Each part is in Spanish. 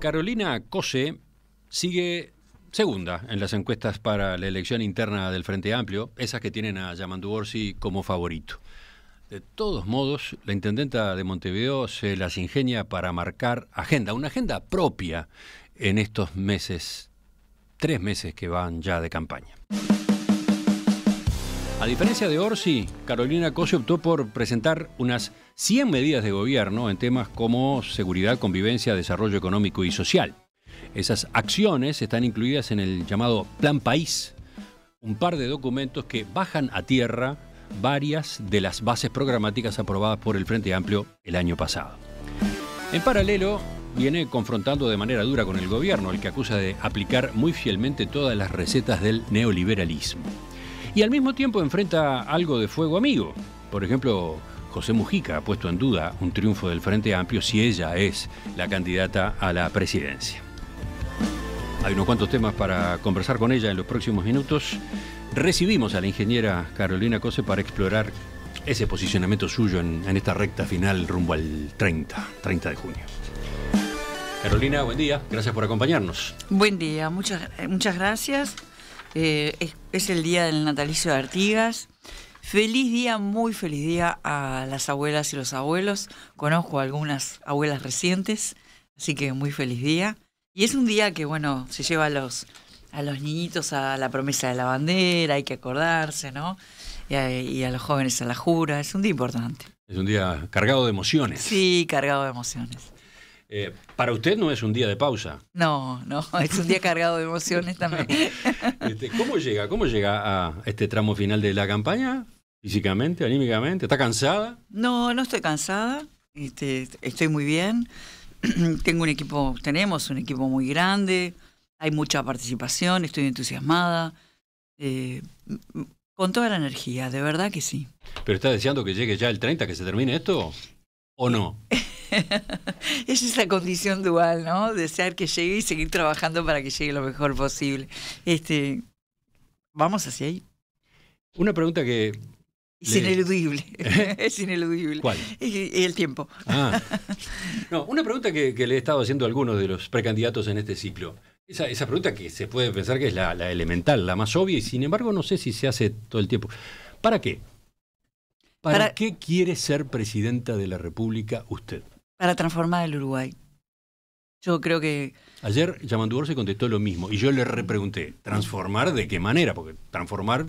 Carolina Cose sigue segunda en las encuestas para la elección interna del Frente Amplio, esas que tienen a Yamandu Orsi como favorito. De todos modos, la intendenta de Montevideo se las ingenia para marcar agenda, una agenda propia en estos meses, tres meses que van ya de campaña. A diferencia de Orsi, Carolina Cosi optó por presentar unas 100 medidas de gobierno en temas como seguridad, convivencia, desarrollo económico y social. Esas acciones están incluidas en el llamado Plan País, un par de documentos que bajan a tierra varias de las bases programáticas aprobadas por el Frente Amplio el año pasado. En paralelo, viene confrontando de manera dura con el gobierno, el que acusa de aplicar muy fielmente todas las recetas del neoliberalismo y al mismo tiempo enfrenta algo de fuego amigo. Por ejemplo, José Mujica ha puesto en duda un triunfo del Frente Amplio si ella es la candidata a la presidencia. Hay unos cuantos temas para conversar con ella en los próximos minutos. Recibimos a la ingeniera Carolina Cose para explorar ese posicionamiento suyo en, esta recta final rumbo al 30, de junio. Carolina, buen día, gracias por acompañarnos. Buen día, muchas, muchas gracias eh, es, el día del natalicio de Artigas. Feliz día, muy feliz día a las abuelas y los abuelos. Conozco algunas abuelas recientes, así que muy feliz día. Y es un día que, bueno, se lleva a los, a los niñitos a la promesa de la bandera, hay que acordarse, ¿no? y a los jóvenes a la jura, es un día importante. Es un día cargado de emociones. Sí, cargado de emociones. Eh, para usted no es un día de pausa. No, no, es un día cargado de emociones también. Este, ¿Cómo llega? ¿Cómo llega a este tramo final de la campaña? Físicamente, anímicamente, ¿está cansada? No, no estoy cansada. Este, estoy muy bien. Tengo un equipo, tenemos un equipo muy grande. Hay mucha participación. Estoy entusiasmada. Eh, con toda la energía, de verdad que sí. ¿Pero está deseando que llegue ya el 30, que se termine esto? ¿O no? es esa condición dual, ¿no? Desear que llegue y seguir trabajando para que llegue lo mejor posible. Este, vamos hacia ahí. Una pregunta que... Es ineludible, es ineludible. ¿Cuál? Y el tiempo. Ah. No, una pregunta que, le he estado haciendo a algunos de los precandidatos en este ciclo. Esa, pregunta que se puede pensar que es la, elemental, la más obvia, y sin embargo no sé si se hace todo el tiempo. ¿Para qué? ¿Para, qué quiere ser presidenta de la República usted? para transformar el Uruguay. Yo creo que... Ayer Yamandúor se contestó lo mismo y yo le repregunté, ¿transformar de qué manera? Porque transformar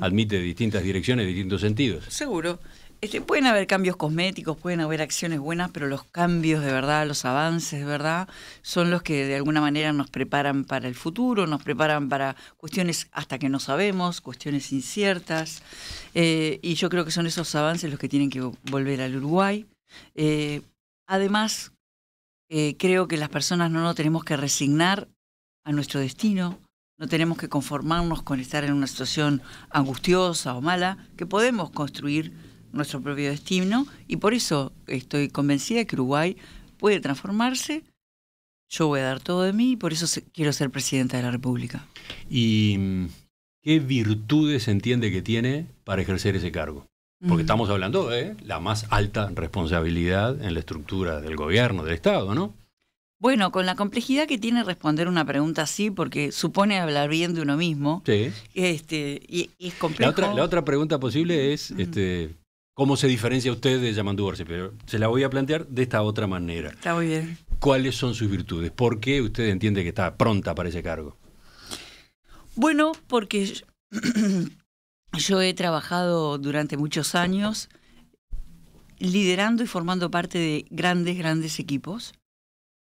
admite distintas direcciones, distintos sentidos. Seguro. Este, pueden haber cambios cosméticos, pueden haber acciones buenas, pero los cambios de verdad, los avances de verdad, son los que de alguna manera nos preparan para el futuro, nos preparan para cuestiones hasta que no sabemos, cuestiones inciertas. Eh, y yo creo que son esos avances los que tienen que volver al Uruguay. Eh, Además, eh, creo que las personas no nos tenemos que resignar a nuestro destino, no tenemos que conformarnos con estar en una situación angustiosa o mala, que podemos construir nuestro propio destino y por eso estoy convencida de que Uruguay puede transformarse. Yo voy a dar todo de mí y por eso quiero ser presidenta de la República. ¿Y mm, qué virtudes entiende que tiene para ejercer ese cargo? Porque estamos hablando de la más alta responsabilidad en la estructura del gobierno, del Estado, ¿no? Bueno, con la complejidad que tiene responder una pregunta así, porque supone hablar bien de uno mismo, sí. este, y, es complejo. La otra, pregunta posible es, este, ¿cómo se diferencia usted de Yamandú Orsi, Pero se la voy a plantear de esta otra manera. Está muy bien. ¿Cuáles son sus virtudes? ¿Por qué usted entiende que está pronta para ese cargo? Bueno, porque Yo he trabajado durante muchos años liderando y formando parte de grandes, grandes equipos,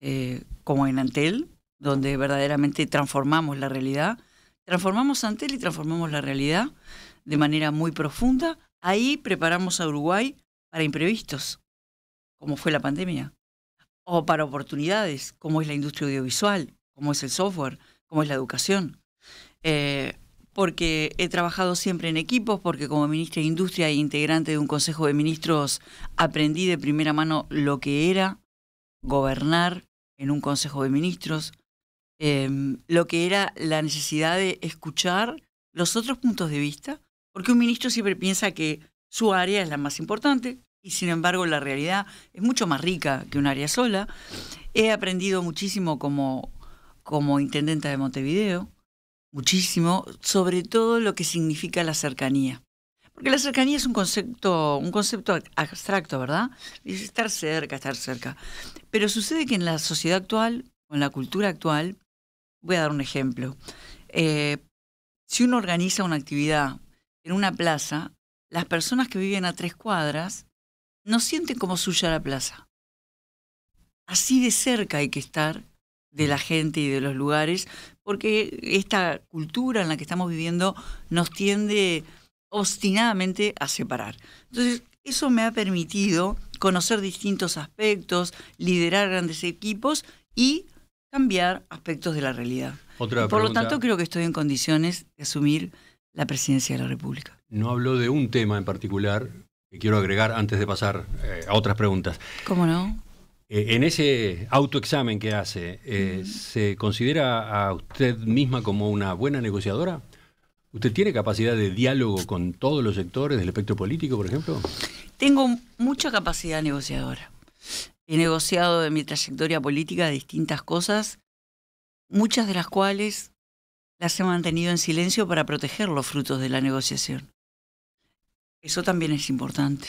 eh, como en Antel, donde verdaderamente transformamos la realidad. Transformamos Antel y transformamos la realidad de manera muy profunda. Ahí preparamos a Uruguay para imprevistos, como fue la pandemia, o para oportunidades, como es la industria audiovisual, como es el software, como es la educación. Eh, porque he trabajado siempre en equipos, porque como ministra de Industria e integrante de un Consejo de Ministros aprendí de primera mano lo que era gobernar en un Consejo de Ministros, em, lo que era la necesidad de escuchar los otros puntos de vista, porque un ministro siempre piensa que su área es la más importante y sin embargo la realidad es mucho más rica que un área sola. He aprendido muchísimo como, como intendenta de Montevideo, muchísimo sobre todo lo que significa la cercanía. Porque la cercanía es un concepto, un concepto abstracto, ¿verdad? Es estar cerca, estar cerca. Pero sucede que en la sociedad actual, o en la cultura actual, voy a dar un ejemplo. Eh, si uno organiza una actividad en una plaza, las personas que viven a tres cuadras no sienten como suya la plaza. Así de cerca hay que estar de la mm. gente y de los lugares porque esta cultura en la que estamos viviendo nos tiende obstinadamente a separar. Entonces, eso me ha permitido conocer distintos aspectos, liderar grandes equipos y cambiar aspectos de la realidad. por lo tanto, creo que estoy en condiciones de asumir la presidencia de la República. No hablo de un tema en particular que quiero agregar antes de pasar eh, a otras preguntas. ¿Cómo no? Eh, en ese autoexamen que hace, eh, ¿se considera a usted misma como una buena negociadora? ¿Usted tiene capacidad de diálogo con todos los sectores del espectro político, por ejemplo? Tengo mucha capacidad negociadora. He negociado en mi trayectoria política distintas cosas, muchas de las cuales las he mantenido en silencio para proteger los frutos de la negociación. Eso también es importante.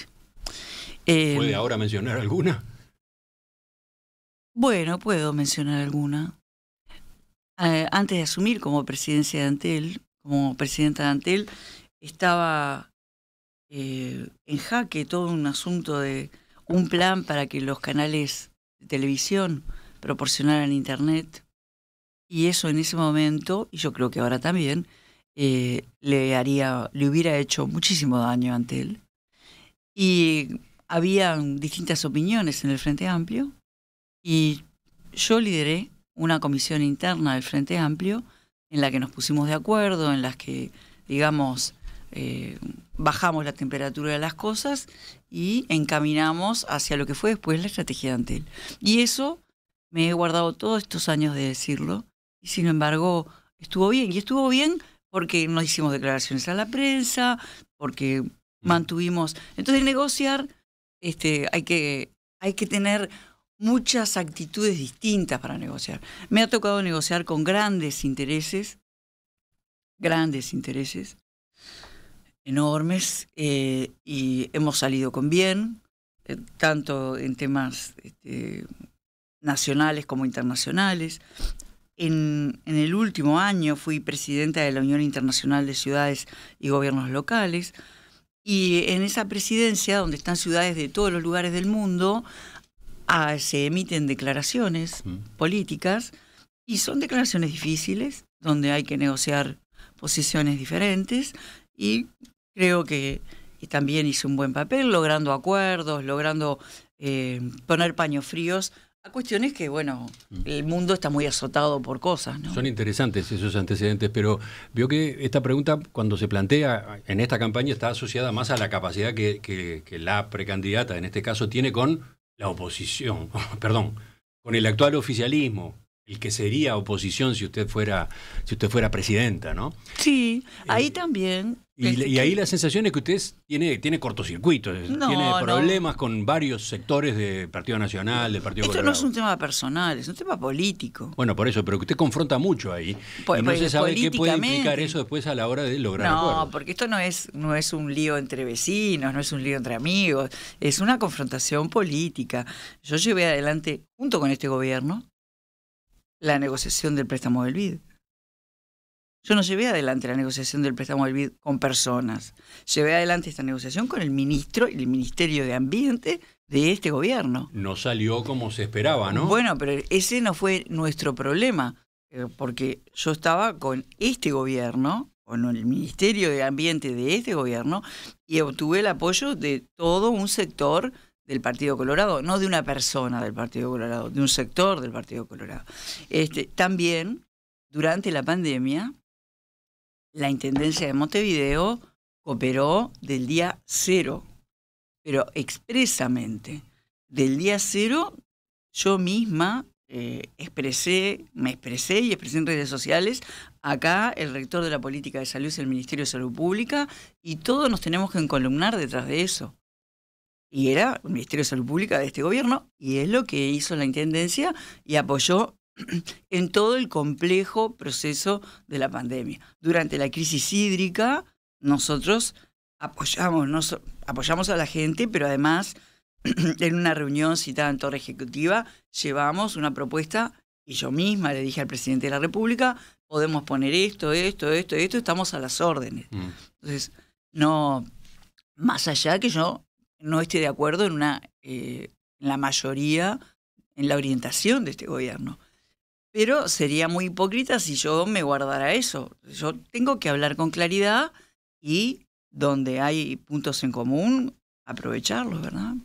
¿Puede eh, ahora mencionar alguna? Bueno, puedo mencionar alguna. Eh, antes de asumir como presidencia de Antel, como presidenta de Antel, estaba eh, en jaque todo un asunto de un plan para que los canales de televisión proporcionaran internet. Y eso en ese momento, y yo creo que ahora también, eh, le haría, le hubiera hecho muchísimo daño a Antel. Y habían distintas opiniones en el Frente Amplio y yo lideré una comisión interna del Frente Amplio en la que nos pusimos de acuerdo, en las que, digamos, eh, bajamos la temperatura de las cosas y encaminamos hacia lo que fue después la estrategia de Antel. Y eso me he guardado todos estos años de decirlo, y sin embargo estuvo bien, y estuvo bien porque no hicimos declaraciones a la prensa, porque mm. mantuvimos... Entonces negociar, este, hay, que, hay que tener muchas actitudes distintas para negociar. Me ha tocado negociar con grandes intereses, grandes intereses, enormes, eh, y hemos salido con bien, eh, tanto en temas este, nacionales como internacionales. en, el último año fui presidenta de la Unión Internacional de Ciudades y Gobiernos Locales. Y en esa presidencia, donde están ciudades de todos los lugares del mundo, se emiten declaraciones políticas y son declaraciones difíciles donde hay que negociar posiciones diferentes y creo que también hizo un buen papel logrando acuerdos, logrando eh, poner paños fríos a cuestiones que, bueno, el mundo está muy azotado por cosas. ¿no? Son interesantes esos antecedentes, pero veo que esta pregunta, cuando se plantea en esta campaña, está asociada más a la capacidad que la precandidata, en este caso, tiene con la oposición, perdón, con el actual oficialismo, y que sería oposición si usted fuera, si usted fuera presidenta, ¿no? Sí, eh, ahí también. Y, este, ahí la sensación es que usted tiene, tiene cortocircuitos, tiene problemas con varios sectores de Partido Nacional, de Partido Esto no es un tema personal, es un tema político. Bueno, por eso, pero que usted confronta mucho ahí. y pues, no pues, se sabe qué puede implicar eso después a la hora de lograr No, porque esto no es, no es un lío entre vecinos, no es un lío entre amigos, es una confrontación política. Yo llevé adelante, junto con este gobierno, la negociación del préstamo del BID. Yo no llevé adelante la negociación del préstamo del BID con personas. Llevé adelante esta negociación con el ministro y el Ministerio de Ambiente de este gobierno. No salió como se esperaba, ¿no? Bueno, pero ese no fue nuestro problema, eh, porque yo estaba con este gobierno, con el Ministerio de Ambiente de este gobierno, y obtuve el apoyo de todo un sector del Partido Colorado, no de una persona del Partido Colorado, de un sector del Partido Colorado. Este, también, durante la pandemia, la Intendencia de Montevideo cooperó del día cero, pero expresamente. Del día cero, yo misma eh, expresé, me expresé y expresé en redes sociales, acá el rector de la política de salud es el Ministerio de Salud Pública y todos nos tenemos que encolumnar detrás de eso y era el Ministerio de Salud Pública de este gobierno, y es lo que hizo la Intendencia y apoyó en todo el complejo proceso de la pandemia. Durante la crisis hídrica, nosotros apoyamos, apoyamos a la gente, pero además en una reunión citada en Torre Ejecutiva llevamos una propuesta y yo misma le dije al presidente de la República, podemos poner esto, esto, esto, esto, estamos a las órdenes. Mm. Entonces, no, más allá que yo no esté de acuerdo en, una, eh, la mayoría, en la orientación de este gobierno. Pero sería muy hipócrita si yo me guardara eso. Yo tengo que hablar con claridad y donde hay puntos en común, aprovecharlos, ¿verdad?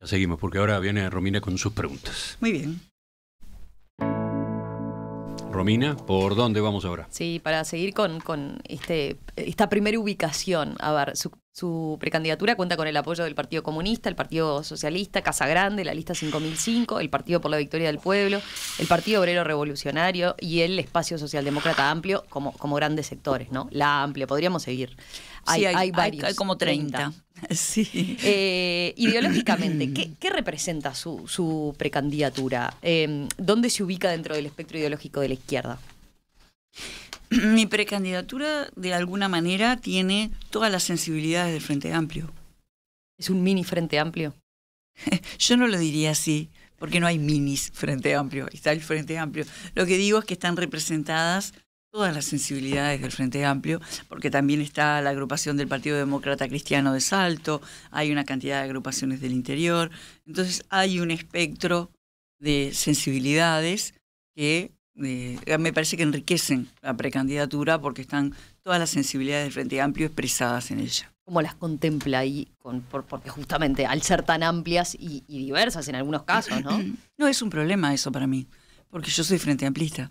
Ya seguimos, porque ahora viene Romina con sus preguntas. Muy bien. Romina, ¿por dónde vamos ahora? Sí, para seguir con, este, esta primera ubicación. A ver, su, su precandidatura cuenta con el apoyo del Partido Comunista, el Partido Socialista, Casa Grande, la lista 5005, el Partido por la Victoria del Pueblo, el Partido Obrero Revolucionario y el Espacio Socialdemócrata Amplio como, grandes sectores, ¿no? La amplia, podríamos seguir. Hay, hay, varios. Hay como 30. Sí. Eh, ideológicamente, ¿qué, representa su, precandidatura? Eh, ¿Dónde se ubica dentro del espectro ideológico de la izquierda? Mi precandidatura, de alguna manera, tiene todas las sensibilidades del Frente Amplio. Es un mini Frente Amplio. Yo no lo diría así, porque no hay minis Frente Amplio, está el Frente Amplio. Lo que digo es que están representadas todas las sensibilidades del Frente Amplio, porque también está la agrupación del Partido Demócrata Cristiano de Salto, hay una cantidad de agrupaciones del interior, entonces hay un espectro de sensibilidades que eh, me parece que enriquecen la precandidatura porque están todas las sensibilidades del Frente Amplio expresadas en ella. ¿Cómo las contempla ahí? porque justamente al ser tan amplias y, diversas en algunos casos, ¿no? No es un problema eso para mí, porque yo soy Frente Amplista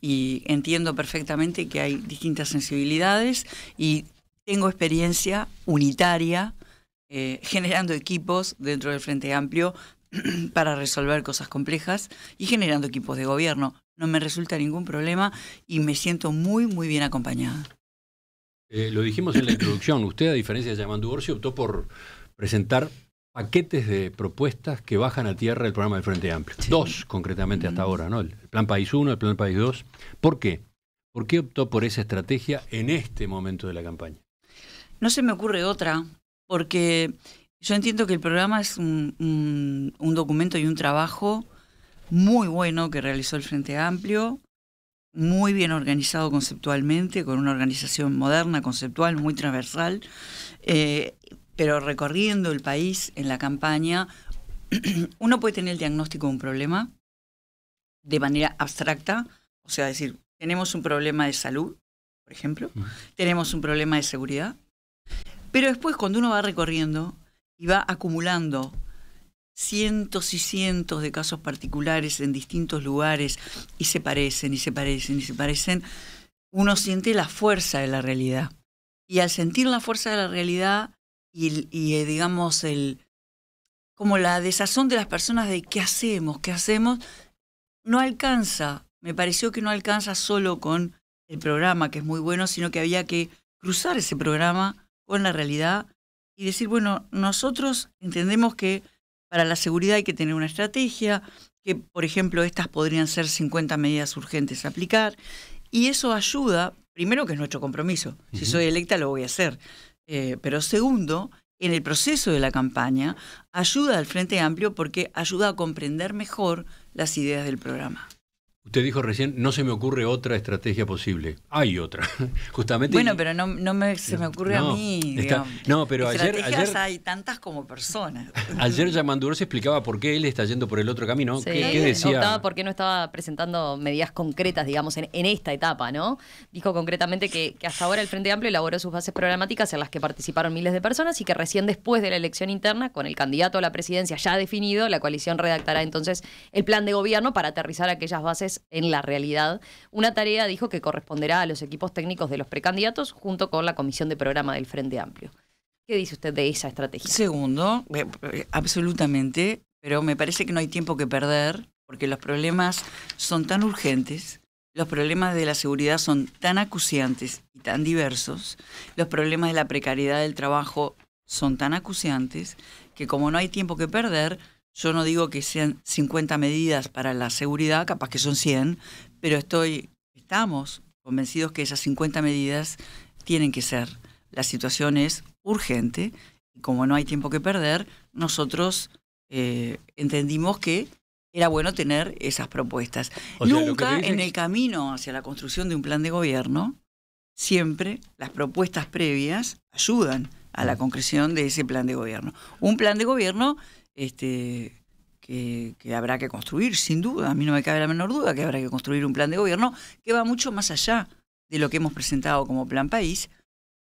y entiendo perfectamente que hay distintas sensibilidades y tengo experiencia unitaria eh, generando equipos dentro del Frente Amplio para resolver cosas complejas y generando equipos de gobierno no me resulta ningún problema y me siento muy, muy bien acompañada. Eh, lo dijimos en la introducción, usted a diferencia de Yamandú Orsi optó por presentar paquetes de propuestas que bajan a tierra el programa del Frente Amplio. Dos concretamente hasta ahora, ¿no? El Plan País 1, el Plan País 2. ¿Por qué? ¿Por qué optó por esa estrategia en este momento de la campaña? No se me ocurre otra, porque yo entiendo que el programa es un documento y un trabajo muy bueno que realizó el Frente Amplio, muy bien organizado conceptualmente, con una organización moderna, conceptual, muy transversal, eh, pero recorriendo el país en la campaña, uno puede tener el diagnóstico de un problema de manera abstracta, o sea, decir, tenemos un problema de salud, por ejemplo, tenemos un problema de seguridad, pero después cuando uno va recorriendo y va acumulando cientos y cientos de casos particulares en distintos lugares y se parecen y se parecen y se parecen, uno siente la fuerza de la realidad. Y al sentir la fuerza de la realidad y, eh, digamos, el, como la desazón de las personas de qué hacemos, qué hacemos, no alcanza, me pareció que no alcanza solo con el programa, que es muy bueno, sino que había que cruzar ese programa con la realidad y decir, bueno, nosotros entendemos que para la seguridad hay que tener una estrategia, que por ejemplo estas podrían ser 50 medidas urgentes a aplicar, y eso ayuda, primero que es nuestro compromiso, si soy electa lo voy a hacer, eh, pero segundo, en el proceso de la campaña, ayuda al Frente Amplio porque ayuda a comprender mejor las ideas del programa. Usted dijo recién, no se me ocurre otra estrategia posible. Hay otra, justamente. Bueno, pero no, me, se me ocurre a mí. no, pero ayer, hay tantas como personas. Ayer Yamandur se explicaba por qué él está yendo por el otro camino. Sí. ¿Qué, por qué no estaba presentando medidas concretas, digamos, en, esta etapa, ¿no? Dijo concretamente que, que, hasta ahora el Frente Amplio elaboró sus bases programáticas en las que participaron miles de personas y que recién después de la elección interna, con el candidato a la presidencia ya definido, la coalición redactará entonces el plan de gobierno para aterrizar aquellas bases en la realidad. Una tarea, dijo, que corresponderá a los equipos técnicos de los precandidatos junto con la comisión de programa del Frente Amplio. ¿Qué dice usted de esa estrategia? Segundo, eh, eh, absolutamente, pero me parece que no hay tiempo que perder porque los problemas son tan urgentes, los problemas de la seguridad son tan acuciantes y tan diversos, los problemas de la precariedad del trabajo son tan acuciantes que como no hay tiempo que perder, yo no digo que sean 50 medidas para la seguridad, capaz que son 100, pero estoy, estamos convencidos que esas 50 medidas tienen que ser. La situación es urgente y como no hay tiempo que perder, nosotros eh, entendimos que era bueno tener esas propuestas. Nunca en el camino hacia la construcción de un plan de gobierno, siempre las propuestas previas ayudan a la mm. concreción de ese plan de gobierno. Un plan de gobierno este, que, habrá que construir, sin duda, a mí no me cabe la menor duda que habrá que construir un plan de gobierno que va mucho más allá de lo que hemos presentado como plan país,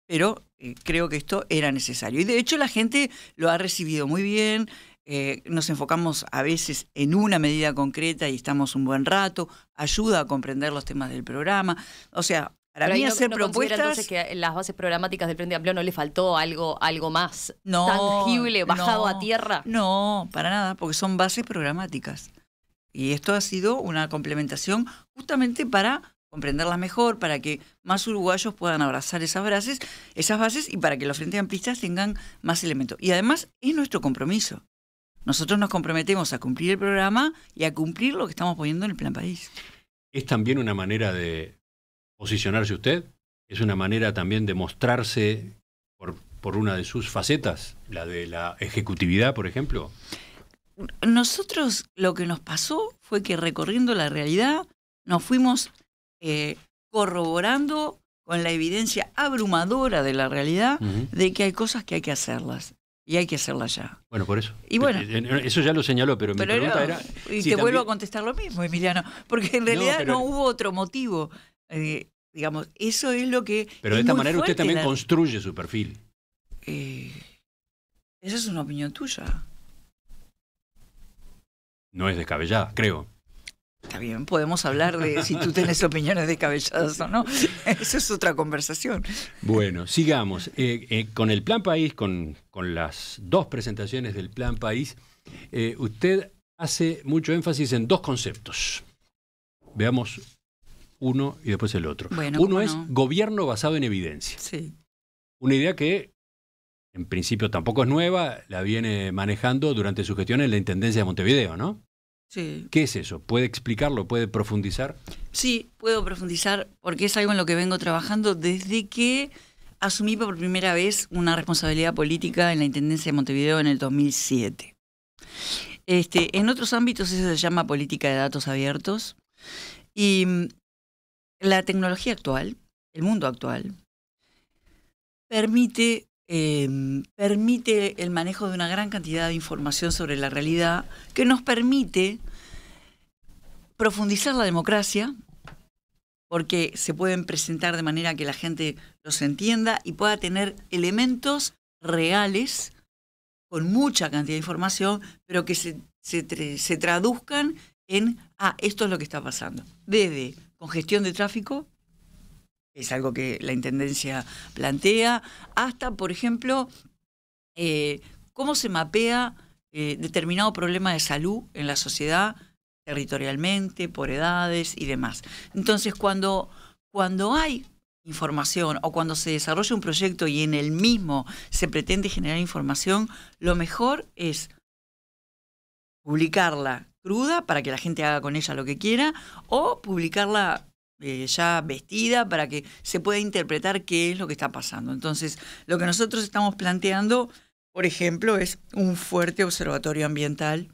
pero eh, creo que esto era necesario. Y de hecho la gente lo ha recibido muy bien, eh, nos enfocamos a veces en una medida concreta y estamos un buen rato, ayuda a comprender los temas del programa. O sea, para mí no, hacer propuestas... entonces que las bases programáticas del Frente Amplio no le faltó algo, algo más tangible, bajado a tierra? No, para nada, porque son bases programáticas. Y esto ha sido una complementación justamente para comprenderlas mejor, para que más uruguayos puedan abrazar esas bases, esas bases y para que los Frente amplistas tengan más elementos. Y además es nuestro compromiso. Nosotros nos comprometemos a cumplir el programa y a cumplir lo que estamos poniendo en el Plan País. Es también una manera de, posicionarse usted? ¿Es una manera también de mostrarse por, por una de sus facetas, la de la ejecutividad, por ejemplo? Nosotros lo que nos pasó fue que recorriendo la realidad nos fuimos eh, corroborando con la evidencia abrumadora de la realidad de que hay cosas que hay que hacerlas y hay que hacerlas ya. Bueno, por eso. Y bueno, eh, eh, eso ya lo señaló, pero, mi pregunta era. Y te vuelvo a contestar lo mismo, Emiliano, porque en realidad no hubo otro motivo eh, digamos, eso es lo que... Pero de esta manera usted también construye su perfil. Eh, esa es una opinión tuya. No es descabellada, creo. Está bien, podemos hablar de si tú tienes opiniones descabelladas o no. Esa es otra conversación. Bueno, sigamos. Eh, con el Plan País, con, las dos presentaciones del Plan País, usted hace mucho énfasis en dos conceptos. Veamos uno y después el otro. uno es gobierno basado en evidencia. Sí. Una idea que en principio tampoco es nueva, la viene manejando durante su gestión en la Intendencia de Montevideo, ¿no? Sí. ¿Qué es eso? ¿Puede explicarlo? ¿Puede profundizar? Sí, puedo profundizar porque es algo en lo que vengo trabajando desde que asumí por primera vez una responsabilidad política en la Intendencia de Montevideo en el 2007. Este, en otros ámbitos eso se llama política de datos abiertos y la tecnología actual, el mundo actual, permite, em, permite el manejo de una gran cantidad de información sobre la realidad que nos permite profundizar la democracia, porque se pueden presentar de manera que la gente los entienda y pueda tener elementos reales con mucha cantidad de información, pero que se, se traduzcan en, ah, esto es lo que está pasando. Desde congestión gestión de tráfico, es algo que la Intendencia plantea, hasta, por ejemplo, eh, cómo se mapea eh, determinado problema de salud en la sociedad, territorialmente, por edades y demás. Entonces, cuando, cuando hay información o cuando se desarrolla un proyecto y en el mismo se pretende generar información, lo mejor es publicarla cruda para que la gente haga con ella lo que quiera, o publicarla eh, ya vestida para que se pueda interpretar qué es lo que está pasando. Entonces, lo que nosotros estamos planteando, por ejemplo, es un fuerte observatorio ambiental.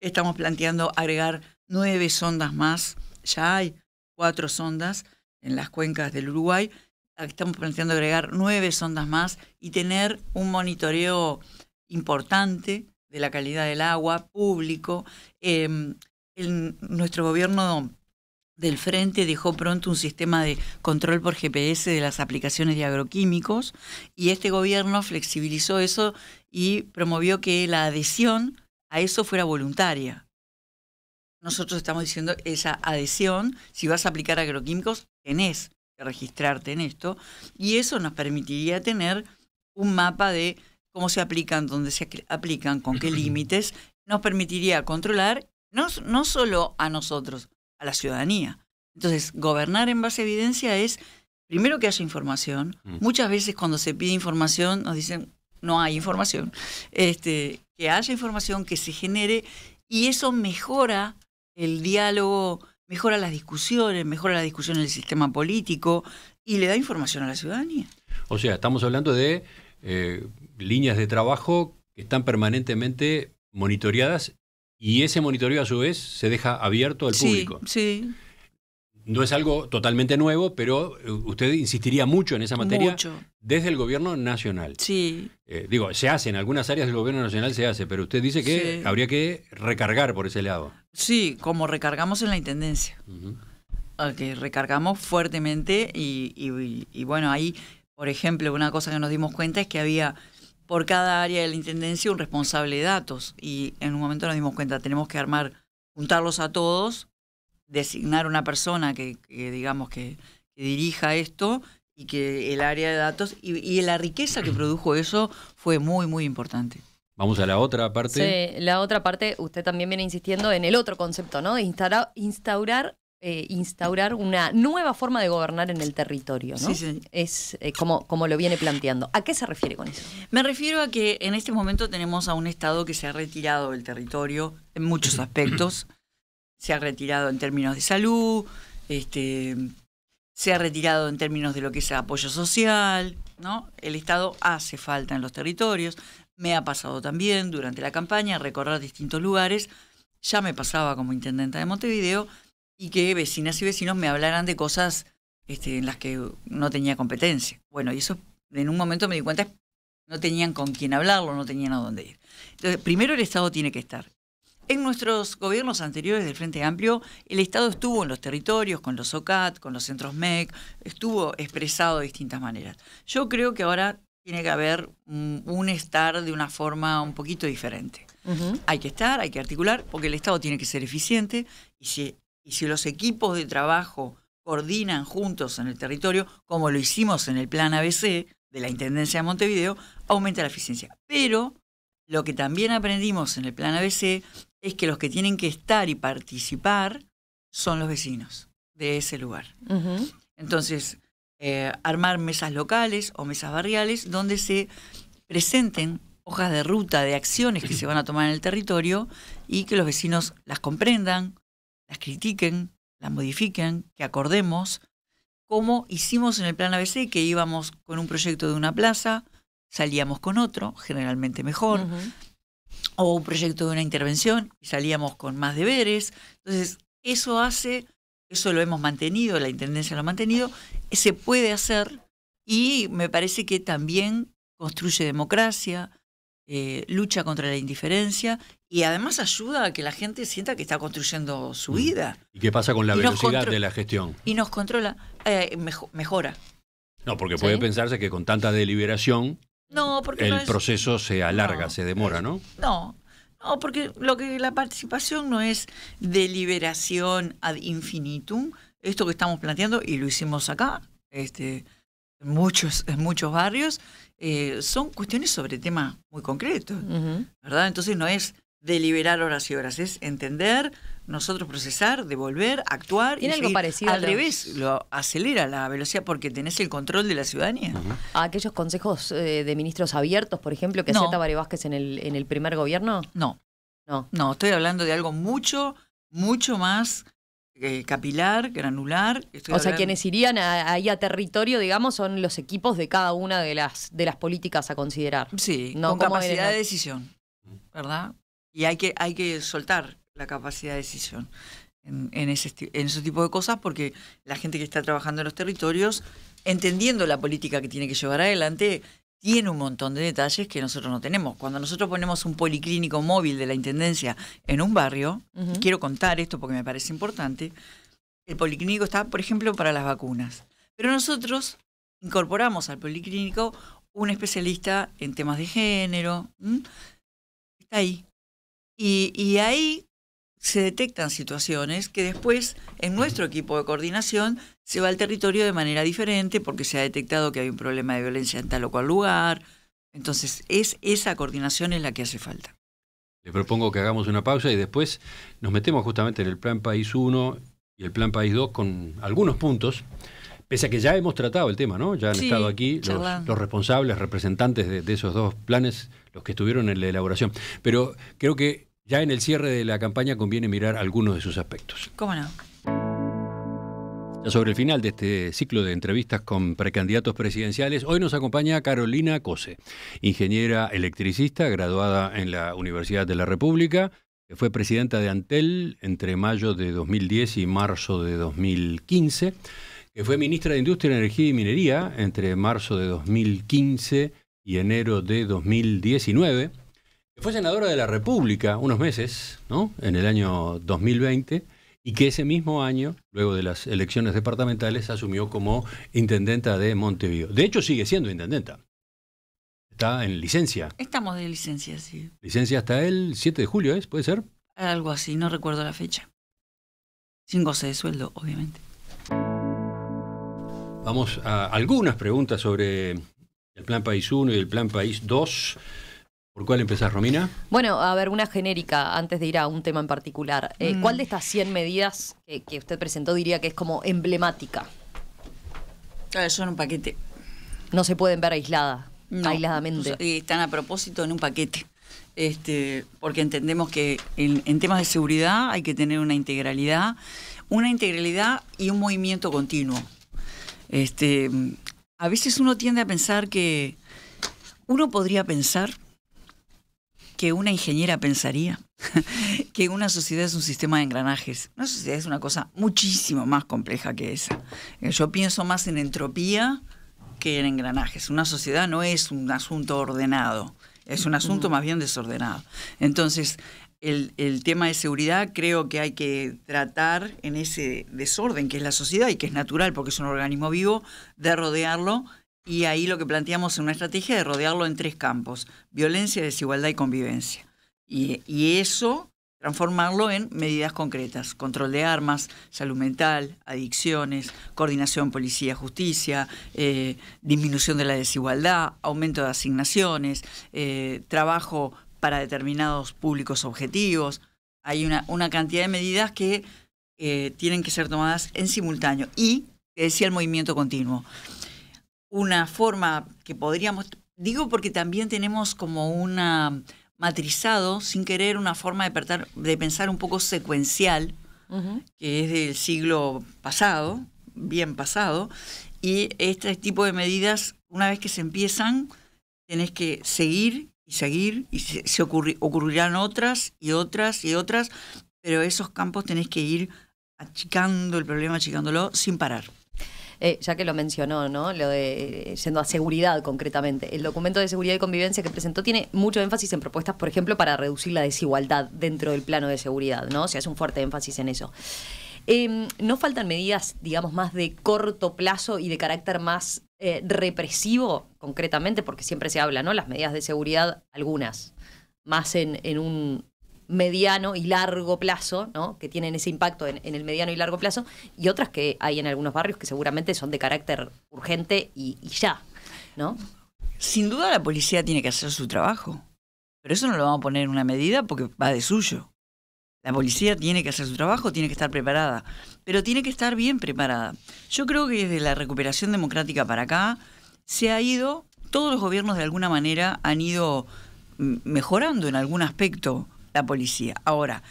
Estamos planteando agregar nueve sondas más. Ya hay cuatro sondas en las cuencas del Uruguay. Estamos planteando agregar nueve sondas más y tener un monitoreo importante de la calidad del agua, público. Em, nuestro gobierno del frente dejó pronto un sistema de control por GPS de las aplicaciones de agroquímicos y este gobierno flexibilizó eso y promovió que la adhesión a eso fuera voluntaria. Nosotros estamos diciendo esa adhesión, si vas a aplicar agroquímicos, tenés que registrarte en esto y eso nos permitiría tener un mapa de cómo se aplican, dónde se aplican, con qué límites, nos permitiría controlar no, no solo a nosotros, a la ciudadanía. Entonces, gobernar en base a evidencia es, primero que haya información. Mm. Muchas veces cuando se pide información nos dicen, no hay información. Este, que haya información, que se genere, y eso mejora el diálogo, mejora las discusiones, mejora la discusión en el sistema político y le da información a la ciudadanía. O sea, estamos hablando de eh, líneas de trabajo que están permanentemente monitoreadas y ese monitoreo a su vez se deja abierto al público. Sí. No es algo totalmente nuevo, pero eh, usted insistiría mucho en esa materia desde el gobierno nacional. Sí. Eh, digo, se hace, en algunas áreas del gobierno nacional se hace, pero usted dice que habría que recargar por ese lado. Sí, como recargamos en la Intendencia. Ah, recargamos fuertemente y bueno, ahí, por ejemplo, una cosa que nos dimos cuenta es que había por cada área de la Intendencia un responsable de datos. Y en un momento nos dimos cuenta, tenemos que armar, juntarlos a todos, designar una persona que, digamos, que, dirija esto y que el área de datos y, la riqueza que produjo eso fue muy, muy importante. Vamos a la otra parte. Sí, la otra parte, usted también viene insistiendo en el otro concepto, ¿no? Instaurar, instaurar eh, instaurar una nueva forma de gobernar en el territorio, ¿no? Es eh, como, como lo viene planteando. ¿A qué se refiere con eso? Me refiero a que en este momento tenemos a un Estado que se ha retirado del territorio en muchos aspectos. Se ha retirado en términos de salud, este, se ha retirado en términos de lo que es apoyo social, ¿no? El Estado hace falta en los territorios. Me ha pasado también durante la campaña recorrer distintos lugares. Ya me pasaba como intendenta de Montevideo y que vecinas y vecinos me hablaran de cosas este, en las que no tenía competencia. Bueno, y eso en un momento me di cuenta, no tenían con quién hablarlo, no tenían a dónde ir. Entonces, primero el Estado tiene que estar. En nuestros gobiernos anteriores del Frente Amplio, el Estado estuvo en los territorios, con los OCAT, con los centros MEC, estuvo expresado de distintas maneras. Yo creo que ahora tiene que haber un, estar de una forma un poquito diferente. Hay que estar, hay que articular, porque el Estado tiene que ser eficiente y si y si los equipos de trabajo coordinan juntos en el territorio, como lo hicimos en el plan ABC de la Intendencia de Montevideo, aumenta la eficiencia. Pero lo que también aprendimos en el plan ABC es que los que tienen que estar y participar son los vecinos de ese lugar. Entonces, eh, armar mesas locales o mesas barriales donde se presenten hojas de ruta de acciones que se van a tomar en el territorio y que los vecinos las comprendan, las critiquen, las modifiquen, que acordemos, como hicimos en el plan ABC, que íbamos con un proyecto de una plaza, salíamos con otro, generalmente mejor, o un proyecto de una intervención y salíamos con más deberes. Entonces, eso hace, eso lo hemos mantenido, la Intendencia lo ha mantenido, se puede hacer y me parece que también construye democracia, eh, lucha contra la indiferencia y además ayuda a que la gente sienta que está construyendo su mm. vida. ¿Y qué pasa con la velocidad de la gestión? Y nos controla, eh, mejora. No, porque puede pensarse que con tanta deliberación no, porque el proceso se alarga, se demora, ¿no? No, no, porque lo que la participación no es deliberación ad infinitum, esto que estamos planteando y lo hicimos acá, este, en muchos, en muchos barrios, eh, son cuestiones sobre temas muy concretos, ¿verdad? Entonces no es deliberar horas y horas, es entender, nosotros procesar, devolver, actuar. Tiene y algo parecido. Al revés, lo acelera la velocidad porque tenés el control de la ciudadanía. ¿A ah, aquellos consejos eh, de ministros abiertos, por ejemplo, que acepta hacía Vázquez en el, en el primer gobierno? No. No. No, estoy hablando de algo mucho, mucho más capilar, granular. o sea, quienes irían ahí a territorio, digamos, son los equipos de cada una de las, de las políticas a considerar. Sí, ¿no? con capacidad de decisión, ¿verdad? Y hay que, hay que soltar la capacidad de decisión en, ese, en ese tipo de cosas porque la gente que está trabajando en los territorios, entendiendo la política que tiene que llevar adelante, tiene un montón de detalles que nosotros no tenemos. Cuando nosotros ponemos un policlínico móvil de la Intendencia en un barrio, quiero contar esto porque me parece importante, el policlínico está, por ejemplo, para las vacunas. Pero nosotros incorporamos al policlínico un especialista en temas de género, está ahí. y ahí se detectan situaciones que después en nuestro equipo de coordinación se va al territorio de manera diferente porque se ha detectado que hay un problema de violencia en tal o cual lugar. Entonces, es esa coordinación en la que hace falta. Le propongo que hagamos una pausa y después nos metemos justamente en el Plan País 1 y el Plan País 2 con algunos puntos pese a que ya hemos tratado el tema, ¿no? Ya han estado aquí los, responsables, representantes de, de, esos dos planes, los que estuvieron en la elaboración. Pero creo que ya en el cierre de la campaña conviene mirar algunos de sus aspectos. ¿Cómo no? Sobre el final de este ciclo de entrevistas con precandidatos presidenciales, hoy nos acompaña Carolina Cose, ingeniera electricista, graduada en la Universidad de la República, que fue presidenta de Antel entre mayo de 2010 y marzo de 2015, que fue ministra de Industria, Energía y Minería entre marzo de 2015 y enero de 2019 fue senadora de la República unos meses, ¿no? En el año 2020 y que ese mismo año, luego de las elecciones departamentales, asumió como intendenta de Montevideo. De hecho, sigue siendo intendenta. Está en licencia. Estamos de licencia, sí. Licencia hasta el 7 de julio, ¿es? ¿Puede ser? Algo así, no recuerdo la fecha. Sin goce de sueldo, obviamente. Vamos a algunas preguntas sobre el Plan País 1 y el Plan País 2. ¿Por cuál empezás, Romina? Bueno, a ver, una genérica, antes de ir a un tema en particular. Eh, mm. ¿Cuál de estas 100 medidas que, usted presentó diría que es como emblemática? Claro, ah, son un paquete. No se pueden ver aisladas, aisladamente. están a propósito en un paquete. Este, porque entendemos que en, temas de seguridad hay que tener una integralidad, una integralidad y un movimiento continuo. Este, a veces uno tiende a pensar que uno podría pensar que una ingeniera pensaría que una sociedad es un sistema de engranajes. Una sociedad es una cosa muchísimo más compleja que esa. Eh, yo pienso más en entropía que en engranajes. Una sociedad no es un asunto ordenado, es un asunto mm. más bien desordenado. Entonces, el, el, tema de seguridad creo que hay que tratar en ese desorden que es la sociedad y que es natural porque es un organismo vivo, de rodearlo y ahí lo que planteamos es una estrategia de rodearlo en tres campos, violencia, desigualdad y convivencia. Y, eso transformarlo en medidas concretas, control de armas, salud mental, adicciones, coordinación policía-justicia, eh, disminución de la desigualdad, aumento de asignaciones, eh, trabajo para determinados públicos objetivos. Hay una, cantidad de medidas que eh, tienen que ser tomadas en simultáneo y, que decía el movimiento continuo, una forma que podríamos, digo porque también tenemos como una matrizado, sin querer, una forma de, pensar un poco secuencial, que es del siglo pasado, bien pasado, y este tipo de medidas, una vez que se empiezan, tenés que seguir y seguir, y se, ocurrirán otras y otras y otras, pero esos campos tenés que ir achicando el problema, achicándolo sin parar. Eh, ya que lo mencionó, ¿no? Lo de, eh, yendo a seguridad concretamente. El documento de seguridad y convivencia que presentó tiene mucho énfasis en propuestas, por ejemplo, para reducir la desigualdad dentro del plano de seguridad, ¿no? O Se hace un fuerte énfasis en eso. Em, ¿No faltan medidas, digamos, más de corto plazo y de carácter más eh, represivo, concretamente? Porque siempre se habla, ¿no? Las medidas de seguridad, algunas, más en un mediano y largo plazo, ¿no? que tienen ese impacto en, el mediano y largo plazo, y otras que hay en algunos barrios que seguramente son de carácter urgente y, y ya. ¿no? Sin duda la policía tiene que hacer su trabajo, pero eso no lo vamos a poner en una medida porque va de suyo. La policía tiene que hacer su trabajo, tiene que estar preparada, pero tiene que estar bien preparada. Yo creo que desde la recuperación democrática para acá se ha ido, todos los gobiernos de alguna manera han ido mejorando en algún aspecto la policía. Ahora,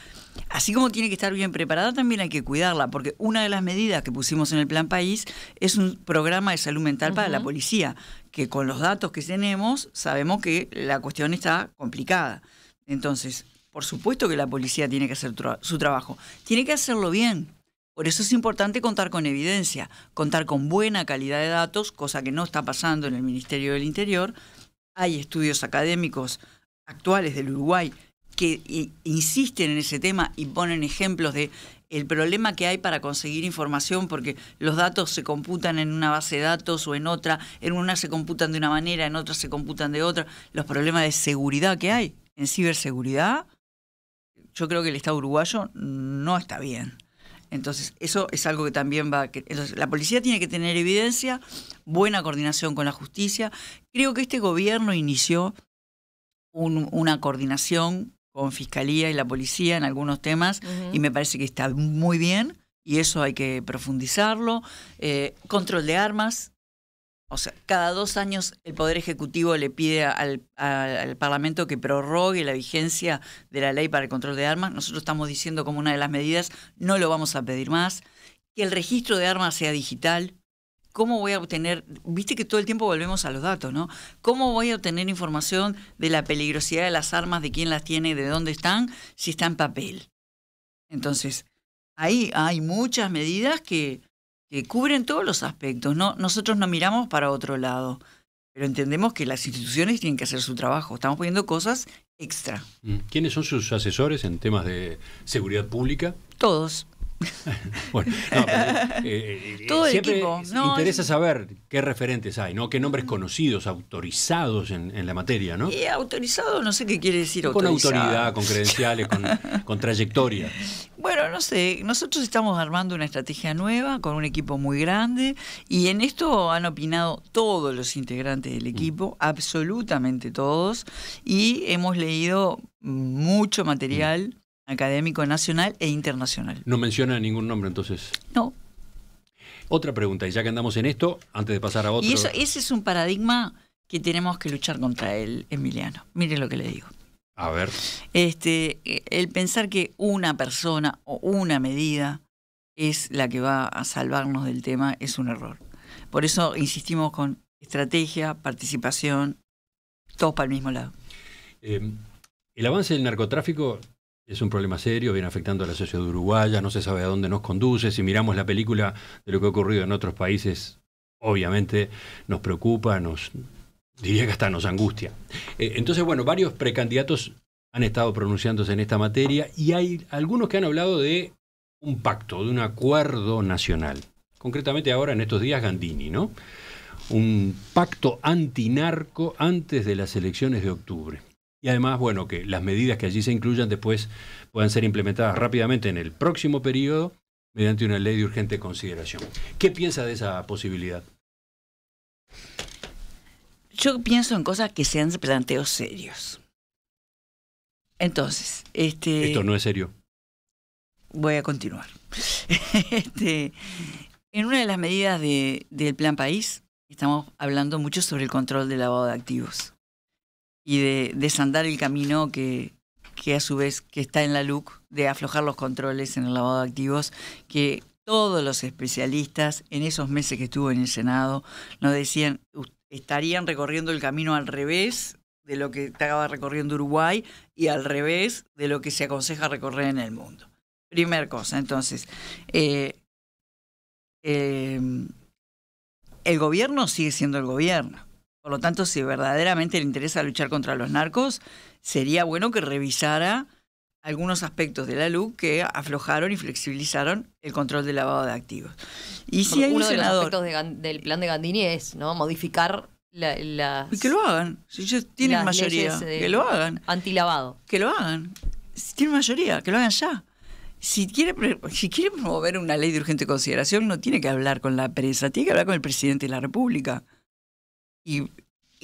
así como tiene que estar bien preparada, también hay que cuidarla, porque una de las medidas que pusimos en el Plan País es un programa de salud mental para la policía, que con los datos que tenemos sabemos que la cuestión está complicada. Entonces, por supuesto que la policía tiene que hacer su trabajo, tiene que hacerlo bien. Por eso es importante contar con evidencia, contar con buena calidad de datos, cosa que no está pasando en el Ministerio del Interior. Hay estudios académicos actuales del Uruguay que eh, insisten en ese tema y ponen ejemplos de el problema que hay para conseguir información, porque los datos se computan en una base de datos o en otra, en una se computan de una manera, en otra se computan de otra, los problemas de seguridad que hay en ciberseguridad, yo creo que el Estado uruguayo no está bien. Entonces, eso es algo que también va... a la policía tiene que tener evidencia, buena coordinación con la justicia. Creo que este gobierno inició una coordinación con fiscalía y la policía en algunos temas y me parece que está muy bien y eso hay que profundizarlo. Eh, control de armas. O sea, cada dos años el Poder Ejecutivo le pide al, Parlamento que prorrogue la vigencia de la ley para el control de armas. Nosotros estamos diciendo como una de las medidas, no lo vamos a pedir más. Que el registro de armas sea digital, ¿Cómo voy a obtener? Viste que todo el tiempo volvemos a los datos, ¿no? ¿Cómo voy a obtener información de la peligrosidad de las armas, de quién las tiene, de dónde están, si está en papel? Entonces, ahí hay muchas medidas que, cubren todos los aspectos. No, nosotros no miramos para otro lado, pero entendemos que las instituciones tienen que hacer su trabajo. Estamos poniendo cosas extra. Mm. ¿Quiénes son sus asesores en temas de seguridad pública? Todos. bueno, eh, Todo siempre interesa saber qué referentes hay, ¿no? Qué nombres conocidos, autorizados en, la materia, ¿no? Y eh, autorizado, no sé qué quiere decir autorizado. Con autoridad, con credenciales, con, trayectoria. Bueno, no sé, nosotros estamos armando una estrategia nueva con un equipo muy grande y en esto han opinado todos los integrantes del mm. equipo, absolutamente todos, y hemos leído mucho material académico nacional e internacional. No menciona ningún nombre entonces. No. Otra pregunta, y ya que andamos en esto, antes de pasar a otro. Y eso, ese es un paradigma que tenemos que luchar contra él, Emiliano. Mire lo que le digo. A ver. Este, eh, el pensar que una persona o una medida es la que va a salvarnos del tema es un error. Por eso insistimos con estrategia, participación, todos para el mismo lado. Em, el avance del narcotráfico es un problema serio, viene afectando a la sociedad uruguaya, no se sabe a dónde nos conduce. Si miramos la película de lo que ha ocurrido en otros países, obviamente nos preocupa, nos diría que hasta nos angustia. Eh, entonces, bueno, varios precandidatos han estado pronunciándose en esta materia y hay algunos que han hablado de un pacto, de un acuerdo nacional. Concretamente ahora en estos días Gandini, ¿no? Un pacto antinarco antes de las elecciones de octubre y además, bueno, que las medidas que allí se incluyan después puedan ser implementadas rápidamente en el próximo periodo mediante una ley de urgente consideración. ¿Qué piensa de esa posibilidad? Yo pienso en cosas que sean planteos serios. Entonces, este... Esto no es serio. Voy a continuar. este, en una de las medidas de, del Plan País, estamos hablando mucho sobre el control del lavado de activos y de desandar el camino que, que a su vez que está en la LUC, de aflojar los controles en el lavado de activos, que todos los especialistas en esos meses que estuvo en el Senado nos decían, estarían recorriendo el camino al revés de lo que estaba recorriendo Uruguay y al revés de lo que se aconseja recorrer en el mundo. Primer cosa, entonces, eh, em, el gobierno sigue siendo el gobierno por lo tanto, si verdaderamente le interesa luchar contra los narcos, sería bueno que revisara algunos aspectos de la LUC que aflojaron y flexibilizaron el control del lavado de activos. Y si hay Uno senador, de los aspectos del plan de Gandini es no modificar la, las, que lo hagan. Si ellos tienen mayoría, que lo hagan. Antilavado. Que lo hagan. Si tienen mayoría, que lo hagan ya. Si quiere, si quiere promover una ley de urgente consideración, no tiene que hablar con la prensa, tiene que hablar con el presidente de la República. Y,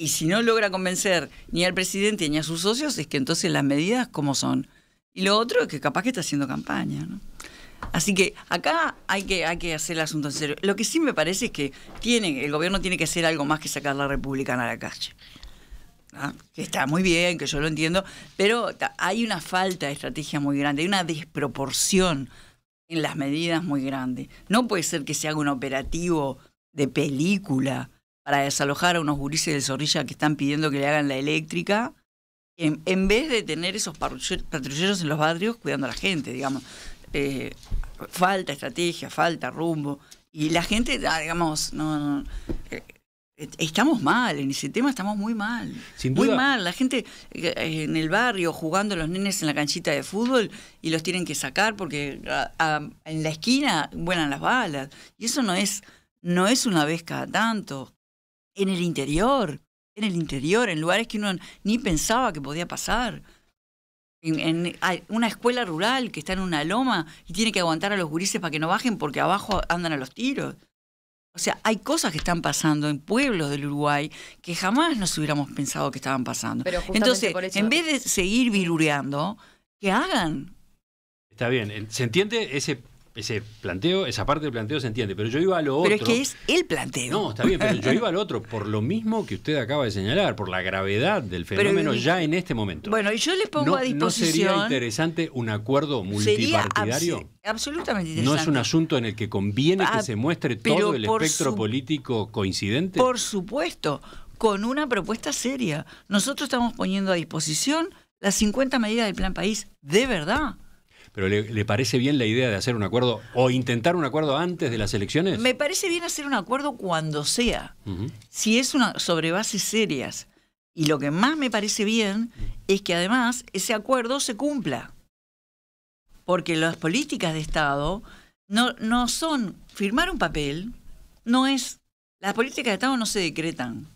si no logra convencer ni al presidente ni a sus socios, es que entonces las medidas, como son? Y lo otro es que capaz que está haciendo campaña, Así que acá hay que, hacer el asunto en serio. Lo que sí me parece es que el gobierno tiene que hacer algo más que sacar la republicana a la calle. ¿ah? Que está muy bien, que yo lo entiendo, pero hay una falta de estrategia muy grande, hay una desproporción en las medidas muy grande. No puede ser que se haga un operativo de película para desalojar a unos gurises de Zorrilla que están pidiendo que le hagan la eléctrica, en, vez de tener esos patrulleros en los barrios cuidando a la gente, digamos. Eh, falta estrategia, falta rumbo. Y la gente, digamos, no, eh, Estamos mal, en ese tema estamos muy mal. Muy mal. La gente eh, en el barrio jugando los nenes en la canchita de fútbol y los tienen que sacar porque ah, ah, en la esquina vuelan las balas. Y eso no es, no es una vez cada tanto en el interior, en el interior, en lugares que uno ni pensaba que podía pasar. En, una escuela rural que está en una loma y tiene que aguantar a los gurises para que no bajen porque abajo andan a los tiros. O sea, hay cosas que están pasando en pueblos del Uruguay que jamás nos hubiéramos pensado que estaban pasando. Entonces, en vez de seguir virureando, que hagan. Está bien, se entiende ese ese planteo, esa parte del planteo se entiende, pero yo iba a lo otro. Pero es que es el planteo. No, está bien, pero yo iba al otro por lo mismo que usted acaba de señalar, por la gravedad del fenómeno ya en este momento. Bueno, y yo les pongo a disposición. ¿No sería interesante un acuerdo multipartidario? absolutamente interesante. ¿No es un asunto en el que conviene que ah, se muestre todo el espectro político coincidente? Por supuesto, con una propuesta seria. Nosotros estamos poniendo a disposición las 50 medidas del Plan País, de verdad pero ¿le, parece bien la idea de hacer un acuerdo o intentar un acuerdo antes de las elecciones? Me parece bien hacer un acuerdo cuando sea, si es una, sobre bases serias. Y lo que más me parece bien es que además ese acuerdo se cumpla. Porque las políticas de Estado no, no son firmar un papel, no es. Las políticas de Estado no se decretan.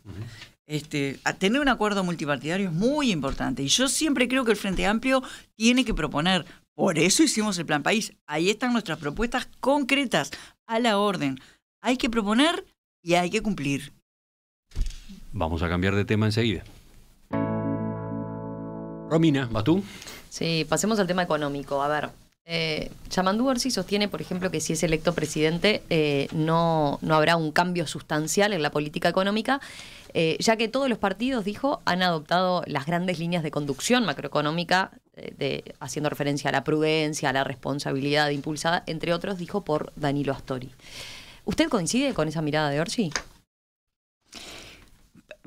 Este, tener un acuerdo multipartidario es muy importante. Y yo siempre creo que el Frente Amplio tiene que proponer por eso hicimos el Plan País. Ahí están nuestras propuestas concretas, a la orden. Hay que proponer y hay que cumplir. Vamos a cambiar de tema enseguida. Romina, ¿vas tú? Sí, pasemos al tema económico. A ver, eh, Yamandú sostiene, por ejemplo, que si es electo presidente eh, no, no habrá un cambio sustancial en la política económica, eh, ya que todos los partidos, dijo, han adoptado las grandes líneas de conducción macroeconómica haciendo referencia a la prudencia, a la responsabilidad impulsada, entre otros, dijo por Danilo Astori. ¿Usted coincide con esa mirada de Orsi?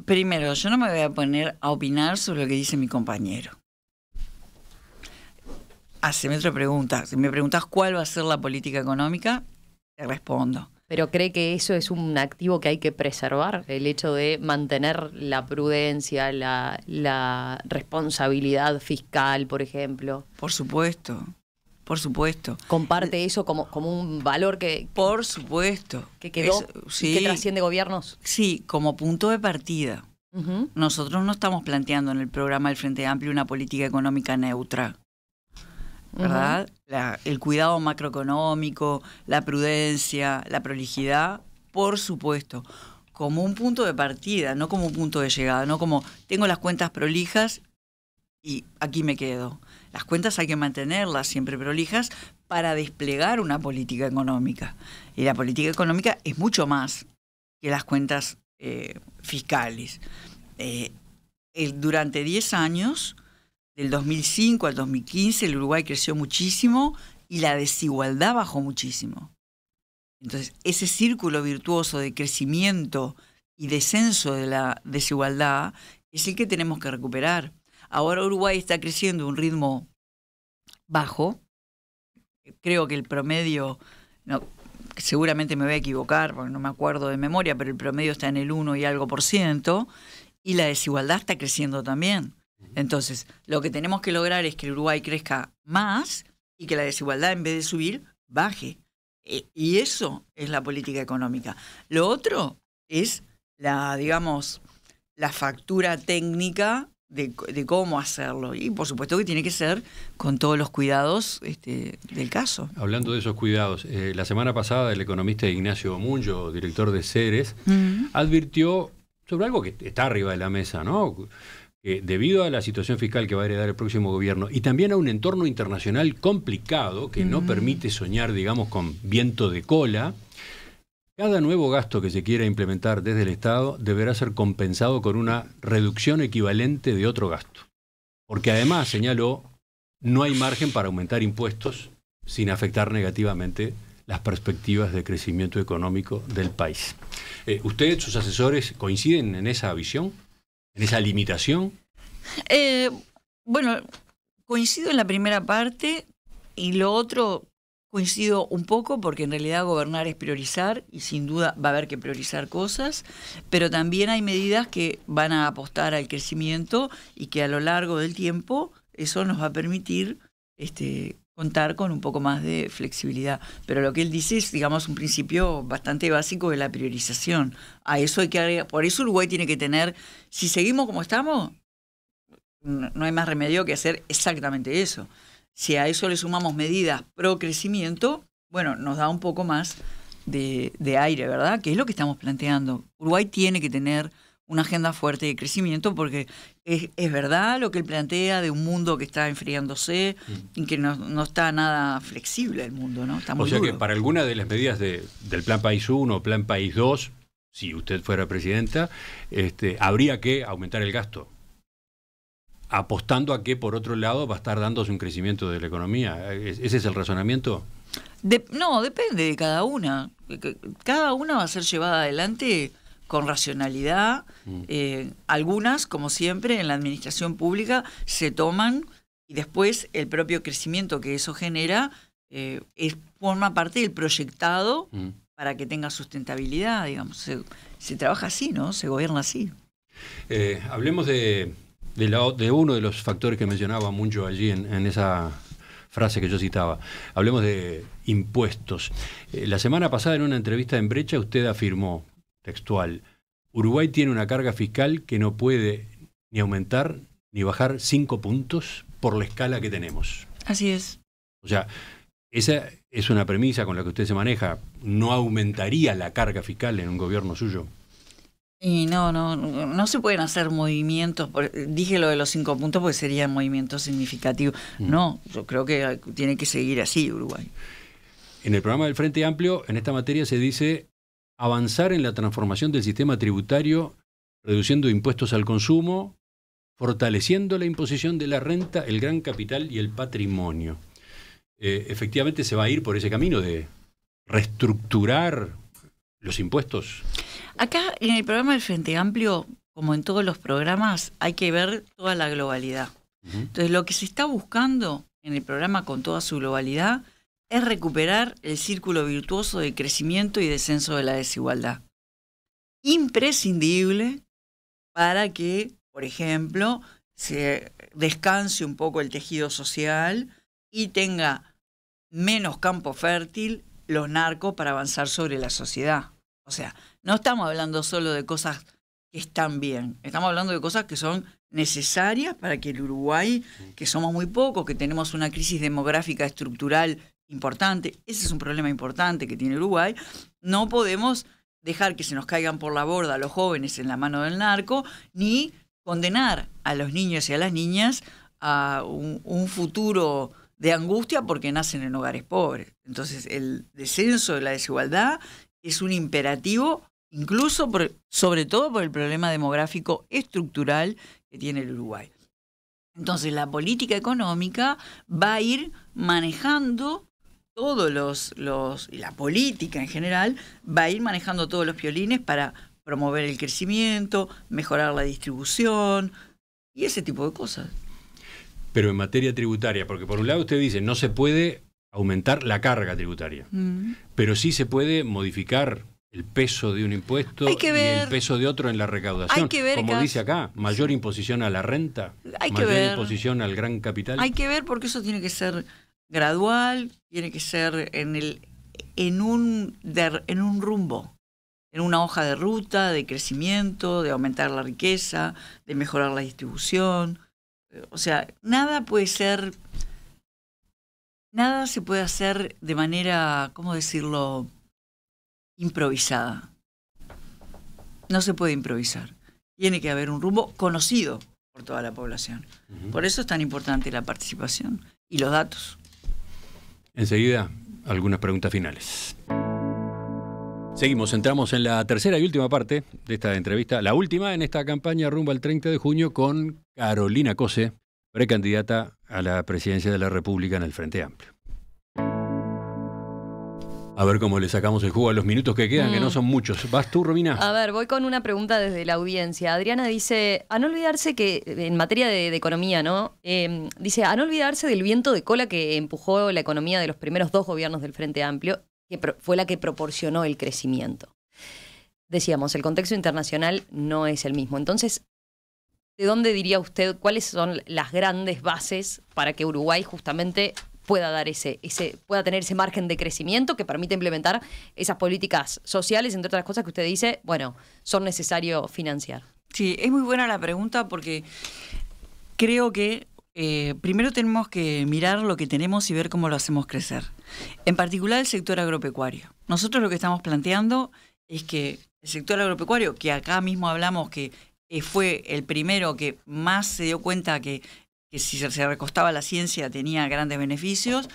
Primero, yo no me voy a poner a opinar sobre lo que dice mi compañero. Haceme otra pregunta. Si me preguntas cuál va a ser la política económica, te respondo pero cree que eso es un activo que hay que preservar, el hecho de mantener la prudencia, la, responsabilidad fiscal, por ejemplo. Por supuesto, por supuesto. Comparte eso como, un valor que... Por supuesto. Que quedó, que trasciende gobiernos. Sí, como punto de partida. Nosotros no estamos planteando en el programa del Frente Amplio una política económica neutra. ¿verdad? el cuidado macroeconómico, la prudencia, la prolijidad, por supuesto, como un punto de partida, no como un punto de llegada, no como tengo las cuentas prolijas y aquí me quedo. Las cuentas hay que mantenerlas siempre prolijas para desplegar una política económica. Y la política económica es mucho más que las cuentas eh, fiscales. Eh, durante 10 años del 2005 al 2015 el Uruguay creció muchísimo y la desigualdad bajó muchísimo. Entonces, ese círculo virtuoso de crecimiento y descenso de la desigualdad es el que tenemos que recuperar. Ahora Uruguay está creciendo a un ritmo bajo. Creo que el promedio, seguramente me voy a equivocar porque no me acuerdo de memoria, pero el promedio está en el 1 y algo por ciento. Y la desigualdad está creciendo también. Entonces, lo que tenemos que lograr es que Uruguay crezca más y que la desigualdad, en vez de subir, baje. E, y eso es la política económica. Lo otro es la, digamos, la factura técnica de, cómo hacerlo. Y por supuesto que tiene que ser con todos los cuidados este, del caso. Hablando de esos cuidados, eh, la semana pasada el economista Ignacio muñoz, director de Ceres, mm. advirtió sobre algo que está arriba de la mesa, ¿no? Eh, debido a la situación fiscal que va a heredar el próximo gobierno y también a un entorno internacional complicado que no permite soñar, digamos, con viento de cola, cada nuevo gasto que se quiera implementar desde el Estado deberá ser compensado con una reducción equivalente de otro gasto. Porque además, señaló, no hay margen para aumentar impuestos sin afectar negativamente las perspectivas de crecimiento económico del país. Eh, ¿Ustedes, sus asesores, coinciden en esa visión? en esa limitación? Eh, bueno, coincido en la primera parte y lo otro coincido un poco porque en realidad gobernar es priorizar y sin duda va a haber que priorizar cosas, pero también hay medidas que van a apostar al crecimiento y que a lo largo del tiempo eso nos va a permitir este, contar con un poco más de flexibilidad. Pero lo que él dice es, digamos, un principio bastante básico de la priorización. A eso hay que por eso Uruguay tiene que tener, si seguimos como estamos, no, hay más remedio que hacer exactamente eso. Si a eso le sumamos medidas pro crecimiento, bueno, nos da un poco más de, de aire, ¿verdad? Que es lo que estamos planteando. Uruguay tiene que tener una agenda fuerte de crecimiento, porque es, verdad lo que él plantea de un mundo que está enfriándose mm. y que no, está nada flexible el mundo, ¿no? Está o sea que para alguna de las medidas del Plan País 1 o Plan País 2, si usted fuera presidenta, este, habría que aumentar el gasto apostando a que por otro lado va a estar dándose un crecimiento de la economía. ¿Ese es el razonamiento? no, depende de cada una. Cada una va a ser llevada adelante con racionalidad. Mm. Eh, algunas, como siempre, en la administración pública se toman y después el propio crecimiento que eso genera eh, es, forma parte del proyectado mm. para que tenga sustentabilidad, digamos. Se, trabaja así, ¿no? Se gobierna así. Eh, hablemos de, uno de los factores que mencionaba mucho allí en, esa frase que yo citaba. Hablemos de impuestos. la semana pasada en una entrevista en Brecha usted afirmó, textual, Uruguay tiene una carga fiscal que no puede ni aumentar ni bajar cinco puntos por la escala que tenemos. Así es. O sea, esa es una premisa con la que usted se maneja. ¿No aumentaría la carga fiscal en un gobierno suyo? Y no, no, no se pueden hacer movimientos. dije lo de los cinco puntos porque serían movimientos significativos. Mm. No, yo creo que tiene que seguir así Uruguay. En el programa del Frente Amplio, en esta materia se dice avanzar en la transformación del sistema tributario, reduciendo impuestos al consumo, fortaleciendo la imposición de la renta, el gran capital y el patrimonio. Eh, efectivamente se va a ir por ese camino de reestructurar los impuestos. Acá en el programa del Frente Amplio, como en todos los programas, hay que ver toda la globalidad. Entonces, lo que se está buscando en el programa con toda su globalidad es recuperar el círculo virtuoso de crecimiento y descenso de la desigualdad. Imprescindible para que, por ejemplo, se descanse un poco el tejido social y tenga menos campo fértil los narcos para avanzar sobre la sociedad. O sea, no estamos hablando solo de cosas que están bien, estamos hablando de cosas que son necesarias para que el Uruguay, que somos muy pocos, que tenemos una crisis demográfica estructural importante, ese es un problema importante que tiene Uruguay, no podemos dejar que se nos caigan por la borda los jóvenes en la mano del narco, ni condenar a los niños y a las niñas a un, futuro de angustia porque nacen en hogares pobres. Entonces el descenso de la desigualdad es un imperativo incluso sobre todo por el problema demográfico estructural que tiene el Uruguay. Entonces la política económica va a ir manejando todos los, la política en general va a ir manejando todos los piolines para promover el crecimiento, mejorar la distribución y ese tipo de cosas. Pero en materia tributaria, porque por un lado usted dice, no se puede aumentar la carga tributaria, mm. pero sí se puede modificar el peso de un impuesto y el peso de otro en la recaudación. que Como dice acá, mayor imposición a la renta, mayor imposición al gran capital. Hay que ver porque eso tiene que ser gradual, tiene que ser en, el, en, un, en un rumbo, en una hoja de ruta de crecimiento, de aumentar la riqueza, de mejorar la distribución. O sea, nada puede ser, nada se puede hacer de manera, ¿cómo decirlo?, improvisada. No se puede improvisar. Tiene que haber un rumbo conocido por toda la población. Por eso es tan importante la participación y los datos. Enseguida, algunas preguntas finales. Seguimos, entramos en la tercera y última parte de esta entrevista, la última en esta campaña rumbo al 30 de junio con Carolina Cose, precandidata a la presidencia de la República en el Frente Amplio. A ver cómo le sacamos el jugo a los minutos que quedan, que no mm. son muchos. ¿Vas tú, Romina? A ver, voy con una pregunta desde la audiencia. Adriana dice, a no olvidarse que, en materia de, economía, ¿no? Em, dice, a no olvidarse del viento de cola que empujó la economía de los primeros dos gobiernos del Frente Amplio, que fue la que proporcionó el crecimiento. Decíamos, el contexto internacional no es el mismo. Entonces, ¿de dónde diría usted cuáles son las grandes bases para que Uruguay justamente pueda dar ese, ese, pueda tener ese margen de crecimiento que permite implementar esas políticas sociales, entre otras cosas que usted dice, bueno, son necesarios financiar. Sí, es muy buena la pregunta porque creo que eh, primero tenemos que mirar lo que tenemos y ver cómo lo hacemos crecer. En particular el sector agropecuario. Nosotros lo que estamos planteando es que el sector agropecuario, que acá mismo hablamos que eh, fue el primero que más se dio cuenta que que si se recostaba la ciencia tenía grandes beneficios.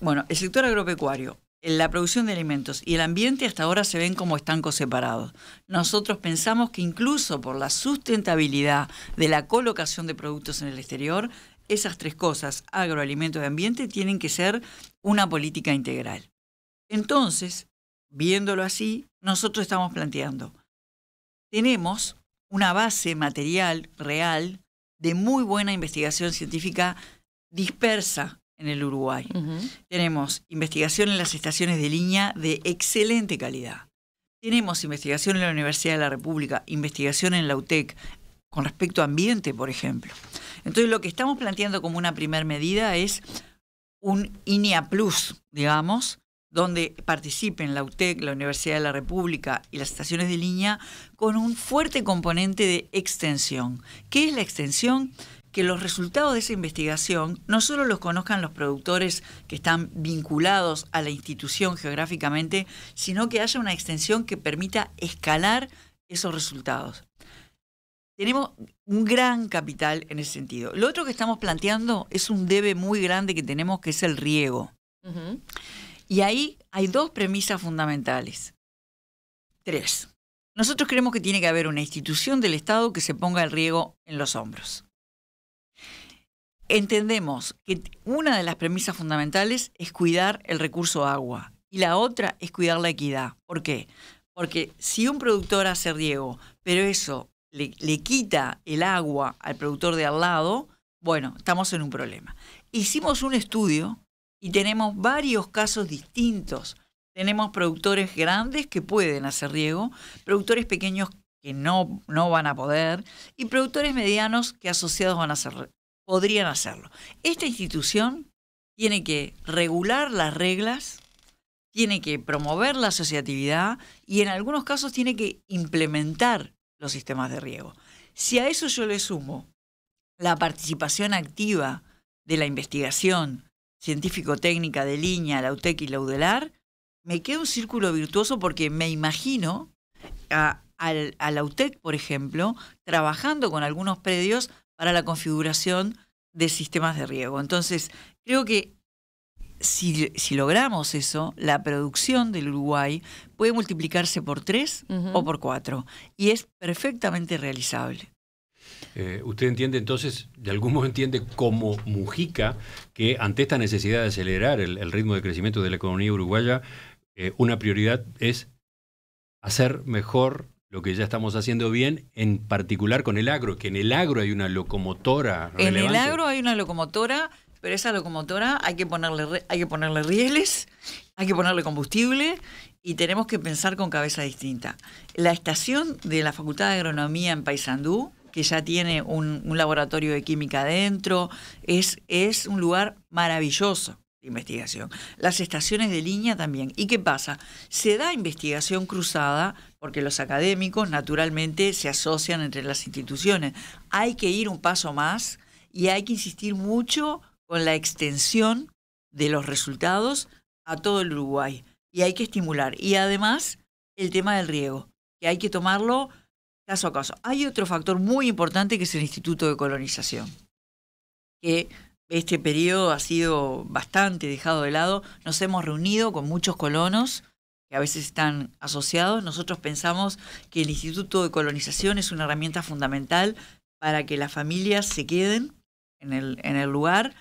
Bueno, el sector agropecuario, la producción de alimentos y el ambiente hasta ahora se ven como estancos separados. Nosotros pensamos que incluso por la sustentabilidad de la colocación de productos en el exterior, esas tres cosas, agroalimentos y ambiente, tienen que ser una política integral. Entonces, viéndolo así, nosotros estamos planteando, tenemos una base material real de muy buena investigación científica dispersa en el Uruguay. Tenemos investigación en las estaciones de línea de excelente calidad. Tenemos investigación en la Universidad de la República, investigación en la UTEC con respecto a ambiente, por ejemplo. Entonces, lo que estamos planteando como una primer medida es un INEA Plus, digamos, donde participen la UTEC, la Universidad de la República y las estaciones de línea con un fuerte componente de extensión. ¿Qué es la extensión? Que los resultados de esa investigación no solo los conozcan los productores que están vinculados a la institución geográficamente, sino que haya una extensión que permita escalar esos resultados. Tenemos un gran capital en ese sentido. Lo otro que estamos planteando es un debe muy grande que tenemos, que es el riego. Y ahí hay dos premisas fundamentales. Tres. Nosotros creemos que tiene que haber una institución del Estado que se ponga el riego en los hombros. Entendemos que una de las premisas fundamentales es cuidar el recurso agua y la otra es cuidar la equidad. ¿Por qué? Porque si un productor hace riego, pero eso le, le, quita el agua al productor de al lado, bueno, estamos en un problema. Hicimos un estudio y tenemos varios casos distintos. Tenemos productores grandes que pueden hacer riego, productores pequeños que no, van a poder y productores medianos que asociados van a hacer, podrían hacerlo. Esta institución tiene que regular las reglas, tiene que promover la asociatividad y en algunos casos tiene que implementar los sistemas de riego. Si a eso yo le sumo la participación activa de la investigación, científico-técnica de línea, la UTEC y la UDELAR, me queda un círculo virtuoso porque me imagino a, la UTEC, por ejemplo, trabajando con algunos predios para la configuración de sistemas de riego. Entonces, creo que si, logramos eso, la producción del Uruguay puede multiplicarse por tres o por cuatro y es perfectamente realizable. Eh, usted entiende entonces, de algún modo entiende como Mujica, que ante esta necesidad de acelerar el, ritmo de crecimiento de la economía uruguaya, eh, una prioridad es hacer mejor lo que ya estamos haciendo bien, en particular con el agro, que en el agro hay una locomotora. En el agro hay una locomotora, pero esa locomotora hay que ponerle, hay que ponerle rieles, hay que ponerle combustible y tenemos que pensar con cabeza distinta. La estación de la Facultad de Agronomía en Paysandú que ya tiene un, laboratorio de química adentro. Es, es un lugar maravilloso de investigación. Las estaciones de línea también. ¿Y qué pasa? Se da investigación cruzada porque los académicos naturalmente se asocian entre las instituciones. Hay que ir un paso más y hay que insistir mucho con la extensión de los resultados a todo el Uruguay. Y hay que estimular. Y además el tema del riego, que hay que tomarlo caso a caso. Hay otro factor muy importante que es el Instituto de Colonización, que este periodo ha sido bastante dejado de lado. Nos hemos reunido con muchos colonos que a veces están asociados. Nosotros pensamos que el Instituto de Colonización es una herramienta fundamental para que las familias se queden en el lugar,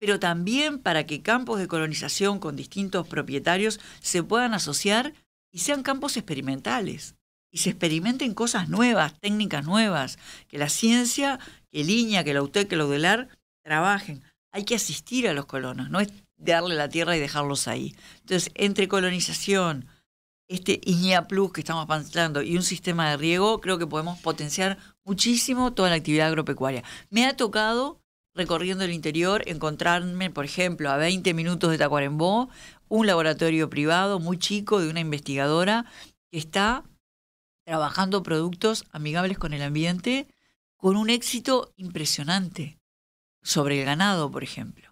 pero también para que campos de colonización con distintos propietarios se puedan asociar y sean campos experimentales y se experimenten cosas nuevas, técnicas nuevas, que la ciencia, que Iña, que la UTEC, que la UDELAR trabajen. Hay que asistir a los colonos, no es darle la tierra y dejarlos ahí. Entonces, entre colonización, este INEA Plus que estamos pensando y un sistema de riego, creo que podemos potenciar muchísimo toda la actividad agropecuaria. Me ha tocado, recorriendo el interior, encontrarme, por ejemplo, a 20 minutos de Tacuarembó, un laboratorio privado muy chico de una investigadora que está trabajando productos amigables con el ambiente con un éxito impresionante sobre el ganado, por ejemplo.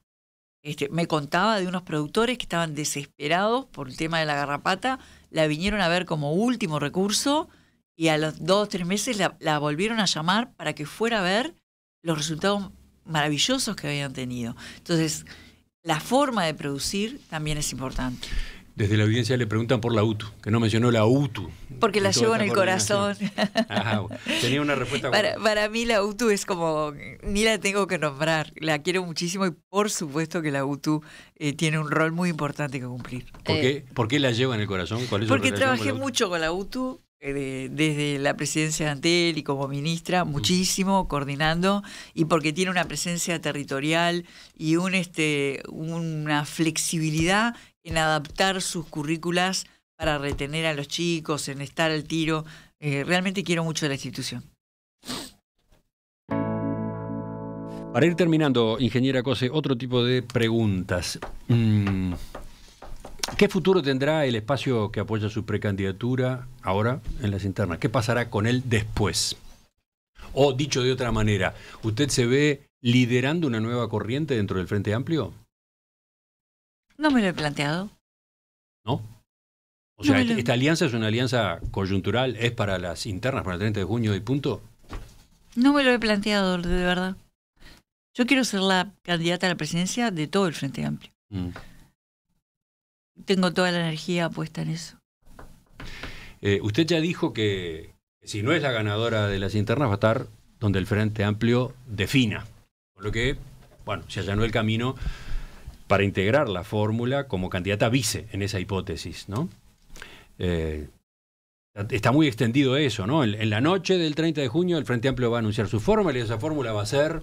Este, me contaba de unos productores que estaban desesperados por el tema de la garrapata, la vinieron a ver como último recurso y a los dos o tres meses la, la volvieron a llamar para que fuera a ver los resultados maravillosos que habían tenido. Entonces, la forma de producir también es importante desde la audiencia le preguntan por la UTU, que no mencionó la UTU. Porque la llevo en el corazón. tenía una respuesta. Para, mí la UTU es como, ni la tengo que nombrar, la quiero muchísimo y por supuesto que la UTU eh, tiene un rol muy importante que cumplir. ¿Por, qué, eh, la llevo en el corazón? porque trabajé mucho con la UTU, eh, desde la presidencia de Antel y como ministra, mm. muchísimo, coordinando, y porque tiene una presencia territorial y un, este, una flexibilidad en adaptar sus currículas para retener a los chicos, en estar al tiro. Eh, realmente quiero mucho la institución. Para ir terminando, ingeniera Cose, otro tipo de preguntas. Mm, ¿Qué futuro tendrá el espacio que apoya su precandidatura ahora en las internas? ¿Qué pasará con él después? O dicho de otra manera, ¿usted se ve liderando una nueva corriente dentro del Frente Amplio? No me lo he planteado. ¿No? O sea, este, ¿esta alianza es una alianza coyuntural? ¿Es para las internas, para el 30 de junio y punto? No me lo he planteado, de verdad. Yo quiero ser la candidata a la presidencia de todo el Frente Amplio. Mm. Tengo toda la energía puesta en eso. Eh, usted ya dijo que si no es la ganadora de las internas va a estar donde el Frente Amplio defina. Por lo que, bueno, se allanó el camino para integrar la fórmula como candidata vice en esa hipótesis, ¿no? Eh, está muy extendido eso, ¿no? En, la noche del 30 de junio el Frente Amplio va a anunciar su fórmula y esa fórmula va a ser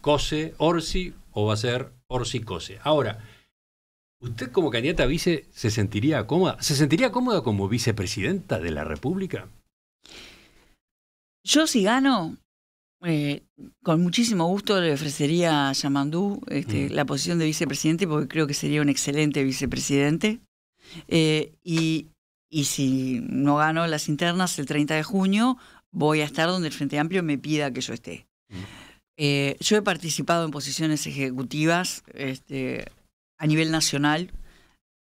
Cose, Orsi o va a ser Orsi, Cose. Ahora, ¿usted como candidata vice se sentiría cómoda? ¿Se sentiría cómoda como vicepresidenta de la República? Yo si gano, eh, con muchísimo gusto le ofrecería a Yamandú este, mm. la posición de vicepresidente porque creo que sería un excelente vicepresidente. Eh, y, si no gano las internas el 30 de junio, voy a estar donde el Frente Amplio me pida que yo esté. Mm. Eh, yo he participado en posiciones ejecutivas este, a nivel nacional,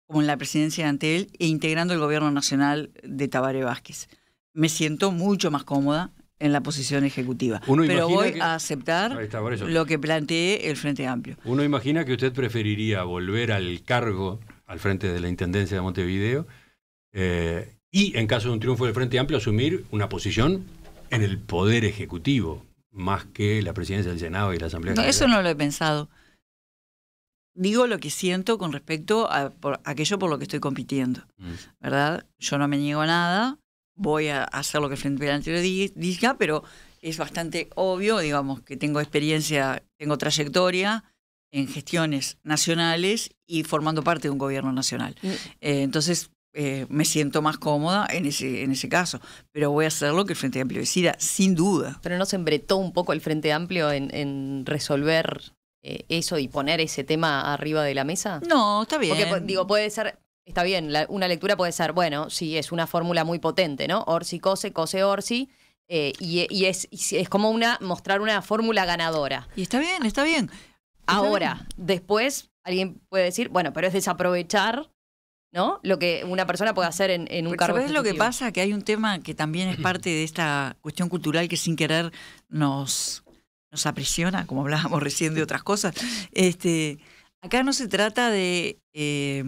como en la presidencia de Antel, e integrando el gobierno nacional de Tabaré Vázquez. Me siento mucho más cómoda en la posición ejecutiva. Pero voy a aceptar lo que plantee el Frente Amplio. Uno imagina que usted preferiría volver al cargo al frente de la Intendencia de Montevideo eh, y, en caso de un triunfo del Frente Amplio, asumir una posición en el Poder Ejecutivo, más que la presidencia del Senado y la Asamblea no, Eso no lo he pensado. Digo lo que siento con respecto a aquello por lo que estoy compitiendo, mm. ¿verdad? Yo no me niego a nada, voy a hacer lo que el frente Amplio diga, pero es bastante obvio, digamos, que tengo experiencia, tengo trayectoria en gestiones nacionales y formando parte de un gobierno nacional. Mm. Eh, entonces, eh, me siento más cómoda en ese, en ese caso. Pero voy a hacer lo que el Frente Amplio decida, sin duda. Pero no se embretó un poco el Frente Amplio en, resolver eh, eso y poner ese tema arriba de la mesa? No, está bien. Porque, digo, puede ser Está bien, una lectura puede ser, bueno, sí, es una fórmula muy potente, ¿no? Orsi cose, cose Orsi. Eh, y, es, es como una mostrar una fórmula ganadora. Y está bien, está bien. Ahora, después alguien puede decir, bueno, pero es desaprovechar ¿no? Lo que una persona puede hacer en, un Porque cargo. lo que pasa? Que hay un tema que también es parte de esta cuestión cultural que sin querer nos, nos aprisiona, como hablábamos recién de otras cosas. Este, acá no se trata de eh,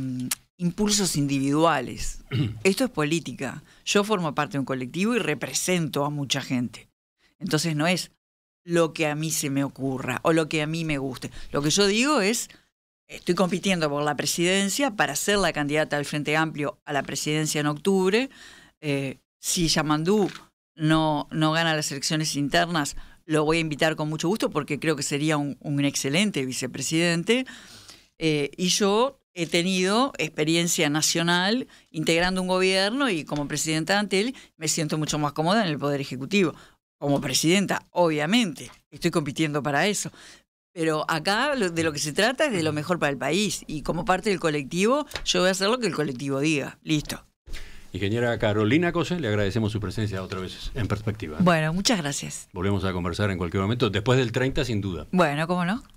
impulsos individuales. Esto es política. Yo formo parte de un colectivo y represento a mucha gente. Entonces no es lo que a mí se me ocurra o lo que a mí me guste. Lo que yo digo es, estoy compitiendo por la presidencia para ser la candidata del Frente Amplio a la presidencia en octubre. Eh, si Yamandú no, no gana las elecciones internas, lo voy a invitar con mucho gusto porque creo que sería un, excelente vicepresidente. Eh, y yo he tenido experiencia nacional integrando un gobierno y como presidenta ante él me siento mucho más cómoda en el Poder Ejecutivo. Como presidenta, obviamente, estoy compitiendo para eso. Pero acá de lo que se trata es de lo mejor para el país y como parte del colectivo yo voy a hacer lo que el colectivo diga. Listo. Ingeniera Carolina Cose, le agradecemos su presencia otra vez en perspectiva. Bueno, muchas gracias. Volvemos a conversar en cualquier momento, después del 30 sin duda. Bueno, ¿cómo no?